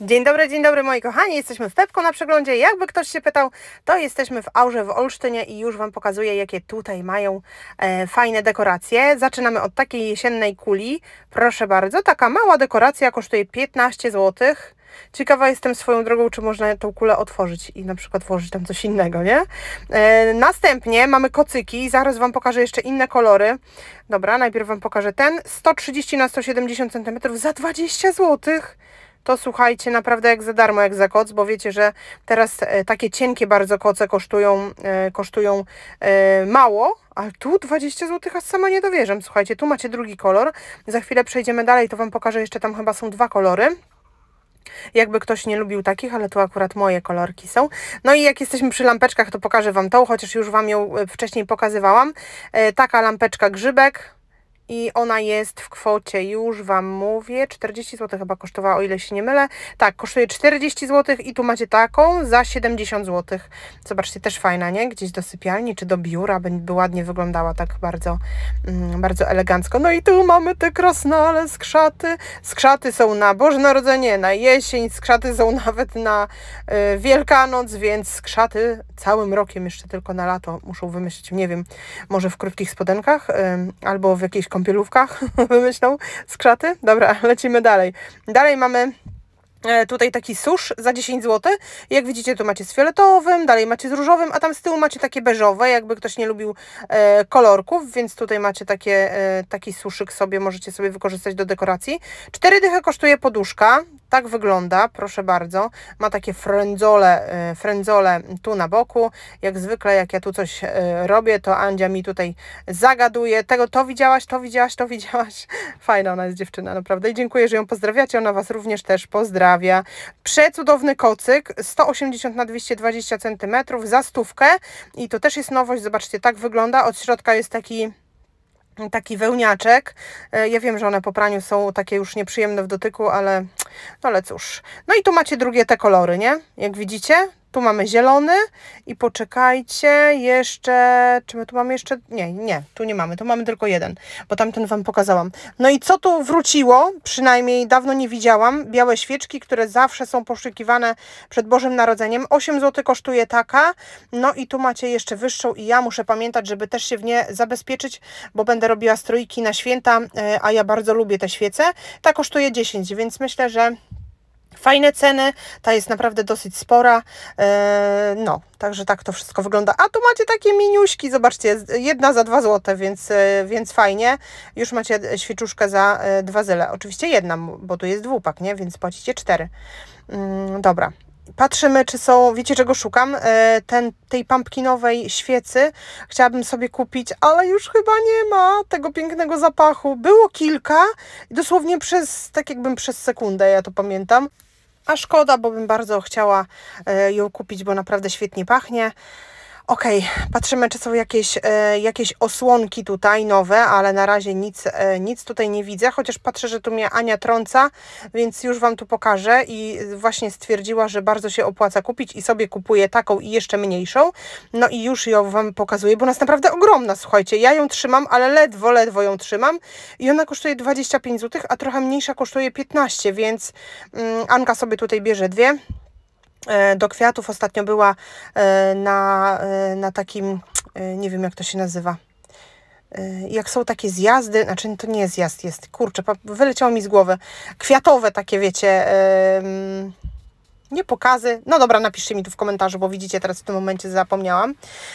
Dzień dobry, dzień dobry moi kochani, jesteśmy w Pepko na przeglądzie. Jakby ktoś się pytał, to jesteśmy w Aurze w Olsztynie i już Wam pokazuję, jakie tutaj mają e, fajne dekoracje. Zaczynamy od takiej jesiennej kuli, proszę bardzo. Taka mała dekoracja kosztuje 15 zł. Ciekawa jestem swoją drogą, czy można tą kulę otworzyć i na przykład włożyć tam coś innego, nie? E, następnie mamy kocyki, zaraz Wam pokażę jeszcze inne kolory. Dobra, najpierw Wam pokażę ten, 130 na 170 cm za 20 złotych to słuchajcie, naprawdę jak za darmo, jak za koc, bo wiecie, że teraz e, takie cienkie bardzo koce kosztują, e, kosztują e, mało, ale tu 20 zł, a sama nie dowierzam. Słuchajcie, tu macie drugi kolor. Za chwilę przejdziemy dalej, to Wam pokażę jeszcze, tam chyba są dwa kolory. Jakby ktoś nie lubił takich, ale tu akurat moje kolorki są. No i jak jesteśmy przy lampeczkach, to pokażę Wam tą, chociaż już Wam ją wcześniej pokazywałam. Taka lampeczka grzybek, i ona jest w kwocie, już Wam mówię, 40 zł chyba kosztowała, o ile się nie mylę. Tak, kosztuje 40 zł i tu macie taką za 70 zł. Zobaczcie, też fajna, nie? Gdzieś do sypialni czy do biura by ładnie wyglądała tak bardzo, mm, bardzo elegancko. No i tu mamy te krasnale, skrzaty. Skrzaty są na Boże Narodzenie, na jesień, skrzaty są nawet na y, Wielkanoc, więc skrzaty całym rokiem, jeszcze tylko na lato muszą wymyślić, nie wiem, może w krótkich spodenkach y, albo w jakiejś kąpielówkach, wymyślą z Dobra, lecimy dalej. Dalej mamy E, tutaj taki susz za 10 zł. Jak widzicie, tu macie z fioletowym, dalej macie z różowym, a tam z tyłu macie takie beżowe, jakby ktoś nie lubił e, kolorków, więc tutaj macie takie, e, taki suszyk sobie, możecie sobie wykorzystać do dekoracji. 4 dychy kosztuje poduszka, tak wygląda, proszę bardzo. Ma takie frędzole, e, frędzole tu na boku. Jak zwykle, jak ja tu coś e, robię, to Andzia mi tutaj zagaduje. Tego to widziałaś, to widziałaś, to widziałaś. Fajna ona jest dziewczyna, naprawdę. I dziękuję, że ją pozdrawiacie. Ona Was również też pozdrawia. Przecudowny kocyk, 180 na 220 cm za stówkę i to też jest nowość, zobaczcie, tak wygląda, od środka jest taki taki wełniaczek. E, ja wiem, że one po praniu są takie już nieprzyjemne w dotyku, ale no ale cóż. No i tu macie drugie te kolory, nie? Jak widzicie, tu mamy zielony i poczekajcie, jeszcze, czy my tu mamy jeszcze, nie, nie, tu nie mamy, tu mamy tylko jeden, bo tamten Wam pokazałam. No i co tu wróciło, przynajmniej dawno nie widziałam, białe świeczki, które zawsze są poszukiwane przed Bożym Narodzeniem. 8 zł kosztuje taka, no i tu macie jeszcze wyższą i ja muszę pamiętać, żeby też się w nie zabezpieczyć, bo będę robiła strojki na święta, e, a ja bardzo lubię te świece. Ta kosztuje 10, więc myślę, że fajne ceny, ta jest naprawdę dosyć spora, e, no, także tak to wszystko wygląda. A tu macie takie miniuśki, zobaczcie, jedna za 2 zł, więc, e, więc fajnie. Już macie świeczuszkę za 2 e, zyle. Oczywiście jedna, bo tu jest dwupak, nie? Więc płacicie 4. Mm, dobra, patrzymy, czy są, wiecie czego szukam? Ten, tej pumpkinowej świecy chciałabym sobie kupić, ale już chyba nie ma tego pięknego zapachu. Było kilka, dosłownie przez, tak jakbym przez sekundę, ja to pamiętam a szkoda, bo bym bardzo chciała e, ją kupić, bo naprawdę świetnie pachnie. Ok, patrzymy, czy są jakieś, e, jakieś osłonki tutaj nowe, ale na razie nic, e, nic tutaj nie widzę, chociaż patrzę, że tu mnie Ania trąca, więc już Wam tu pokażę i właśnie stwierdziła, że bardzo się opłaca kupić i sobie kupuje taką i jeszcze mniejszą, no i już ją Wam pokazuję, bo ona jest naprawdę ogromna, słuchajcie, ja ją trzymam, ale ledwo, ledwo ją trzymam i ona kosztuje 25 zł, a trochę mniejsza kosztuje 15, więc mm, Anka sobie tutaj bierze dwie. E, do kwiatów. Ostatnio była e, na, e, na takim, nie wiem jak to się nazywa, jak są takie zjazdy, znaczy to nie zjazd jest, kurczę, wyleciało mi z głowy, kwiatowe takie, wiecie, yy nie pokazy. No dobra, napiszcie mi tu w komentarzu, bo widzicie, teraz w tym momencie zapomniałam.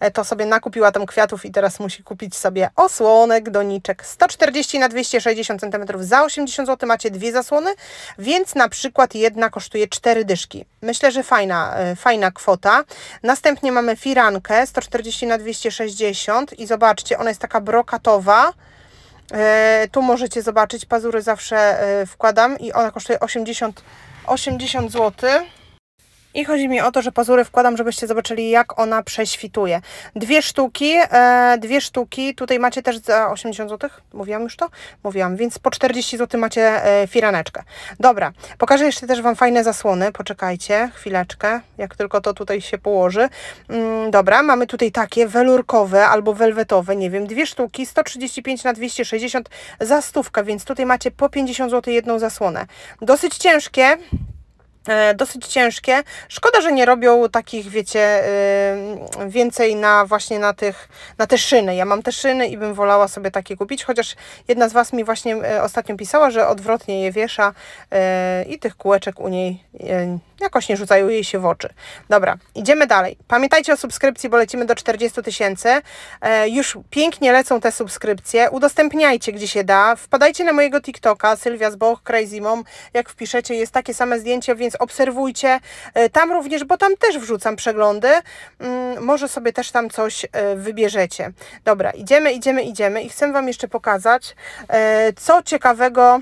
E, to sobie nakupiła tam kwiatów i teraz musi kupić sobie osłonek, doniczek 140 na 260 cm za 80 zł. Macie dwie zasłony, więc na przykład jedna kosztuje 4 dyszki. Myślę, że fajna, e, fajna kwota. Następnie mamy firankę 140 na 260 i zobaczcie, ona jest taka brokatowa. E, tu możecie zobaczyć, pazury zawsze wkładam i ona kosztuje 80 zł 80 zł. I chodzi mi o to, że pazury wkładam, żebyście zobaczyli, jak ona prześwituje. Dwie sztuki, e, dwie sztuki, tutaj macie też za 80 zł, mówiłam już to? Mówiłam, więc po 40 zł macie e, firaneczkę. Dobra, pokażę jeszcze też Wam fajne zasłony, poczekajcie chwileczkę, jak tylko to tutaj się położy. Mm, dobra, mamy tutaj takie welurkowe albo welwetowe, nie wiem, dwie sztuki, 135 na 260 za stówkę, więc tutaj macie po 50 zł jedną zasłonę. Dosyć ciężkie, E, dosyć ciężkie. Szkoda, że nie robią takich, wiecie, więcej na właśnie na tych, na te szyny. Ja mam te szyny i bym wolała sobie takie kupić, chociaż jedna z Was mi właśnie e, ostatnio pisała, że odwrotnie je wiesza e, i tych kółeczek u niej Jakoś nie rzucają jej się w oczy. Dobra, idziemy dalej. Pamiętajcie o subskrypcji, bo lecimy do 40 tysięcy. E, już pięknie lecą te subskrypcje. Udostępniajcie, gdzie się da. Wpadajcie na mojego TikToka, Sylwia z Boch, Crazy Mom. Jak wpiszecie, jest takie same zdjęcie, więc obserwujcie. E, tam również, bo tam też wrzucam przeglądy. Mm, może sobie też tam coś e, wybierzecie. Dobra, idziemy, idziemy, idziemy. I chcę Wam jeszcze pokazać, e, co ciekawego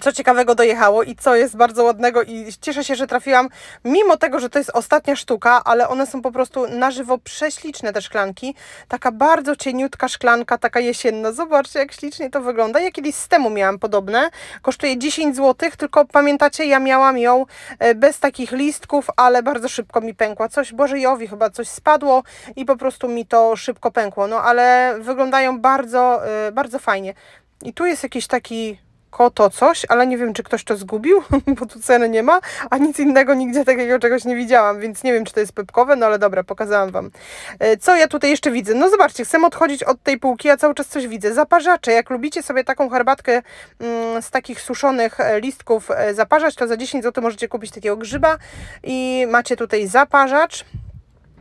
co ciekawego dojechało i co jest bardzo ładnego i cieszę się, że trafiłam, mimo tego, że to jest ostatnia sztuka, ale one są po prostu na żywo prześliczne te szklanki. Taka bardzo cieniutka szklanka, taka jesienna. Zobaczcie, jak ślicznie to wygląda. Ja kiedyś z temu miałam podobne. Kosztuje 10 zł, tylko pamiętacie, ja miałam ją e, bez takich listków, ale bardzo szybko mi pękła. Coś Bożejowi chyba coś spadło i po prostu mi to szybko pękło. No ale wyglądają bardzo, e, bardzo fajnie. I tu jest jakiś taki koto coś, ale nie wiem, czy ktoś to zgubił, bo tu ceny nie ma, a nic innego nigdzie takiego czegoś nie widziałam, więc nie wiem, czy to jest pepkowe, no ale dobra, pokazałam Wam. E, co ja tutaj jeszcze widzę? No zobaczcie, chcę odchodzić od tej półki, ja cały czas coś widzę. Zaparzacze, jak lubicie sobie taką herbatkę mm, z takich suszonych e, listków e, zaparzać, to za 10 zł możecie kupić takiego grzyba i macie tutaj zaparzacz.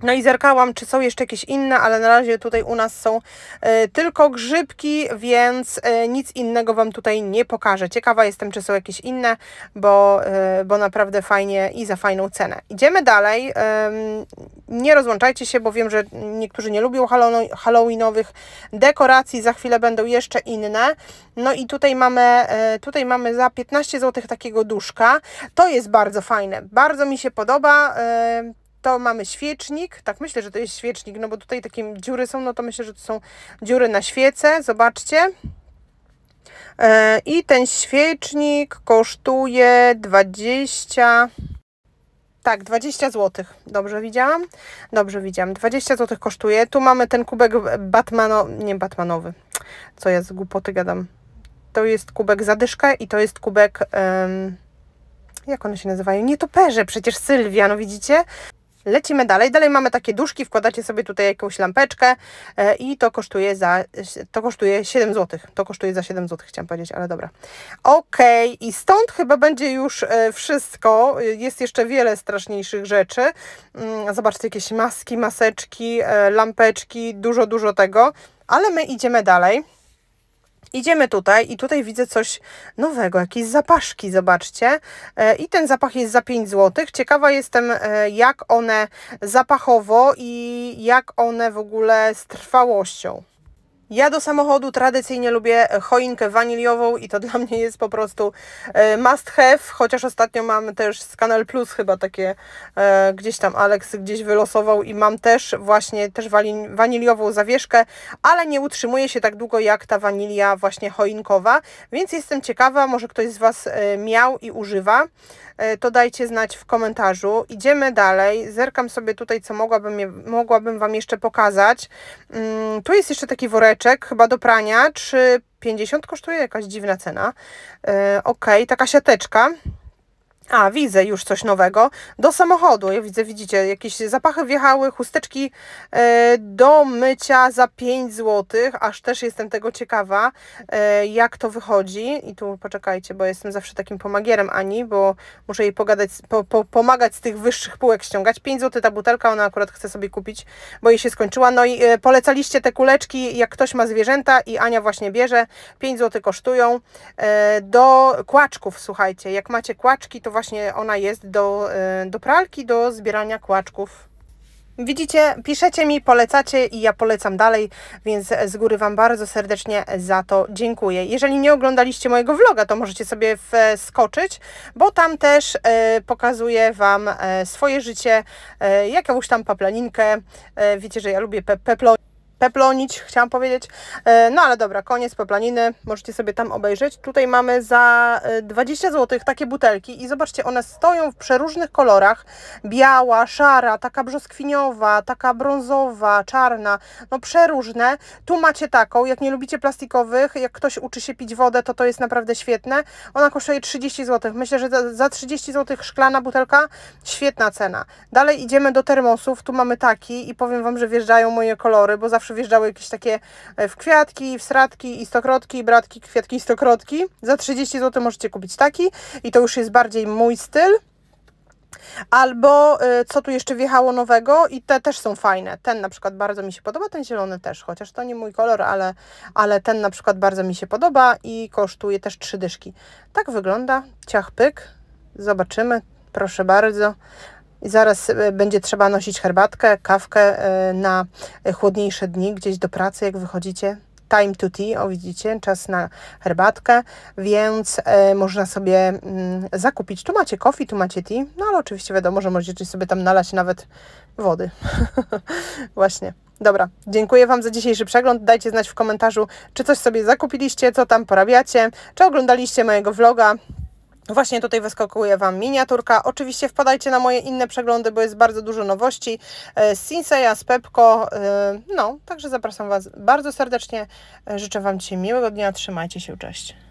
No i zerkałam, czy są jeszcze jakieś inne, ale na razie tutaj u nas są y, tylko grzybki, więc y, nic innego Wam tutaj nie pokażę. Ciekawa jestem, czy są jakieś inne, bo, y, bo naprawdę fajnie i za fajną cenę. Idziemy dalej. nie rozłączajcie się, bo wiem, że niektórzy nie lubią halloweenowych dekoracji. Za chwilę będą jeszcze inne. No i tutaj mamy, tutaj mamy za 15 zł takiego duszka. To jest bardzo fajne. Bardzo mi się podoba to mamy świecznik, tak myślę, że to jest świecznik, no bo tutaj takie dziury są, no to myślę, że to są dziury na świece, zobaczcie. E, I ten świecznik kosztuje 20, tak, 20 zł. Dobrze widziałam? Dobrze widziałam. 20 zł kosztuje. Tu mamy ten kubek Batmano, nie Batmanowy, co ja z głupoty gadam. To jest kubek zadyszka i to jest kubek, um, jak one się nazywają? Nietoperze, przecież Sylwia, no widzicie? Lecimy dalej. Dalej mamy takie duszki, wkładacie sobie tutaj jakąś lampeczkę e, i to kosztuje za to kosztuje 7 zł. To kosztuje za 7 zł, chciałam powiedzieć, ale dobra. Ok, i stąd chyba będzie już e, wszystko. E, jest jeszcze wiele straszniejszych rzeczy. Mm, zobaczcie, jakieś maski, maseczki, lampeczki, dużo, dużo tego, ale my idziemy dalej. Idziemy tutaj i tutaj widzę coś nowego, jakieś zapaszki, zobaczcie. E, I ten zapach jest za 5 zł. Ciekawa jestem, e, jak one zapachowo i jak one w ogóle z trwałością. Ja do samochodu tradycyjnie lubię e, choinkę waniliową i to dla mnie jest po prostu e, must have, chociaż ostatnio mam też z Kanal Plus chyba takie e, gdzieś tam Alex gdzieś wylosował i mam też właśnie też waniliową zawieszkę, ale nie utrzymuje się tak długo jak ta wanilia właśnie choinkowa, więc jestem ciekawa, może ktoś z Was miał i używa, to dajcie znać w komentarzu. Idziemy dalej, zerkam sobie tutaj co mogłabym, mogłabym Wam jeszcze pokazać. Mm, tu jest jeszcze taki woreczek, chyba do prania, 3,50 kosztuje, jakaś dziwna cena. E, okej, ok, taka siateczka. A, widzę już coś nowego. Do samochodu. Ja widzę, widzicie, jakieś zapachy wjechały, chusteczki e, do mycia za 5 zł. Aż też jestem tego ciekawa, e, jak to wychodzi. I tu poczekajcie, bo jestem zawsze takim pomagierem Ani, bo muszę jej pogadać, po, po, pomagać z tych wyższych półek ściągać. 5 zł ta butelka, ona akurat chce sobie kupić, bo jej się skończyła. No i e, polecaliście te kuleczki, jak ktoś ma zwierzęta i Ania właśnie bierze. 5 zł kosztują. do kłaczków, słuchajcie. Jak macie kłaczki, to właśnie ona jest do, e, do pralki, do zbierania kłaczków. Widzicie, piszecie mi, polecacie i ja polecam dalej, więc z góry Wam bardzo serdecznie za to dziękuję. Jeżeli nie oglądaliście mojego vloga, to możecie sobie wskoczyć, e, bo tam też e, pokazuję Wam swoje życie, jakąś tam paplaninkę. wiecie, że ja lubię pe peplonić, chciałam powiedzieć. E, no ale dobra, koniec peplaniny, możecie sobie tam obejrzeć. Tutaj mamy za 20 e, zł takie butelki i zobaczcie, one stoją w przeróżnych kolorach. Biała, szara, taka brzoskwiniowa, taka brązowa, czarna, no przeróżne. Tu macie taką, jak nie lubicie plastikowych, jak ktoś uczy się pić wodę, to to jest naprawdę świetne. Ona kosztuje 30 zł. Myślę, że za, 30 zł szklana butelka, świetna cena. Dalej idziemy do termosów, tu mamy taki i powiem Wam, że wjeżdżają moje kolory, bo zawsze przyjeżdżały jakieś takie e, w kwiatki, w sratki i stokrotki, bratki, kwiatki i stokrotki. Za 30 zł możecie kupić taki i to już jest bardziej mój styl. Albo e, co tu jeszcze wjechało nowego i te też są fajne. Ten na przykład bardzo mi się podoba, ten zielony też, chociaż to nie mój kolor, ale, ale ten na przykład bardzo mi się podoba i kosztuje też trzy dyszki. Tak wygląda, ciach pyk. Zobaczymy, proszę bardzo i zaraz e, będzie trzeba nosić herbatkę, kawkę e, na chłodniejsze dni, gdzieś do pracy, jak wychodzicie. Time to tea, o widzicie, czas na herbatkę, więc e, można sobie mm, zakupić. Tu macie coffee, tu macie tea, no ale oczywiście wiadomo, że możecie sobie tam nalać nawet wody. Właśnie. Dobra, dziękuję Wam za dzisiejszy przegląd. Dajcie znać w komentarzu, czy coś sobie zakupiliście, co tam porabiacie, czy oglądaliście mojego vloga. No właśnie tutaj wyskakuje Wam miniaturka. Oczywiście wpadajcie na moje inne przeglądy, bo jest bardzo dużo nowości z e, Sinseya, z Pepko. E, no, także zapraszam Was bardzo serdecznie. E, życzę Wam dzisiaj miłego dnia. Trzymajcie się, cześć.